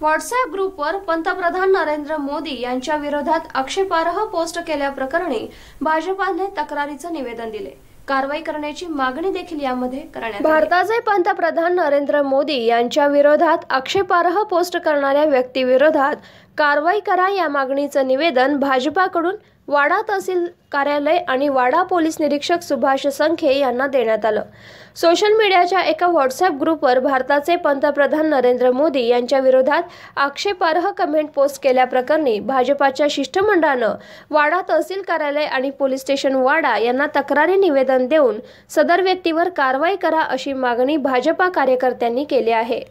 WhatsApp ग्रुपवर पंतप्रधान नरेंद्र मोदी यांच्या विरोधात आक्षेपार्ह पोस्ट केल्याप्रकरणी भाजपाने तक्रारीचं निवेदन दिले कारवाई करण्याची मागणी देखील यामध्ये करण्यात भारताचे पंतप्रधान नरेंद्र मोदी यांच्या विरोधात आक्षेपार्ह पोस्ट करणाऱ्या व्यक्ती विरोधात कारवाई करा या मागणीचं निवेदन भाजपाकडून वाडा तहसील कार्यालय आणि वाडा पोलीस निरीक्षक सुभाष संखे यांना देण्यात आलं सोशल मीडियाच्या एका व्हॉट्सअप ग्रुपवर भारताचे पंतप्रधान नरेंद्र मोदी यांच्या विरोधात आक्षेपार्ह कमेंट पोस्ट केल्याप्रकरणी भाजपाच्या शिष्टमंडळानं वाडा तहसील कार्यालय आणि पोलीस स्टेशन वाडा यांना तक्रारी निवेदन देऊन सदर व्यक्तीवर कारवाई करा अशी मागणी भाजपा कार्यकर्त्यांनी केली आहे